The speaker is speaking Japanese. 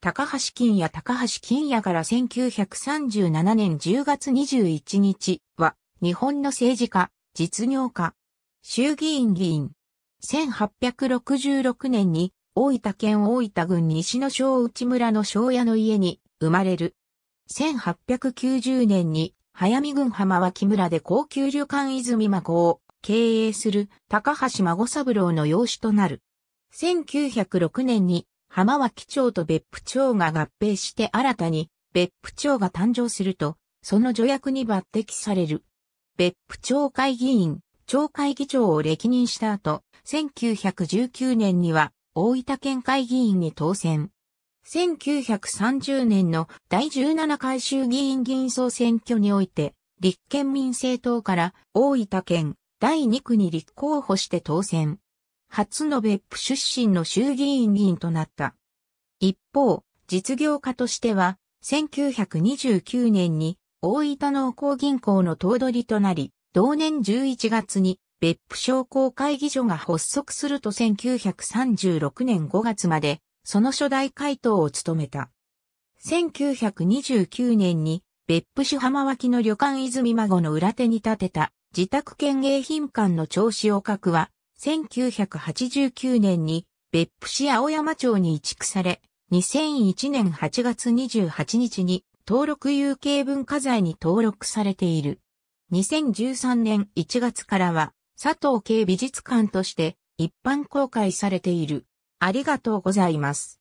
高橋金也高橋金也から1937年10月21日は、日本の政治家、実業家、衆議院議員。1866年に、大分県大分郡西野小内村の小屋の家に生まれる。1890年に、早見郡浜脇村で高級旅館泉孫を経営する高橋孫三郎の養子となる。1906年に浜脇町と別府町が合併して新たに別府町が誕生すると、その助役に抜擢される。別府町会議員、町会議長を歴任した後、1919年には大分県会議員に当選。1930年の第17回衆議院議員総選挙において、立憲民政党から大分県第2区に立候補して当選。初の別府出身の衆議院議員となった。一方、実業家としては、1929年に大分農工銀行の頭取となり、同年11月に別府商工会議所が発足すると1936年5月まで、その初代会頭を務めた。1929年に別府市浜脇の旅館泉孫の裏手に建てた自宅兼営品館の調子を書くは1989年に別府市青山町に移築され、2001年8月28日に登録有形文化財に登録されている。2013年1月からは佐藤慶美術館として一般公開されている。ありがとうございます。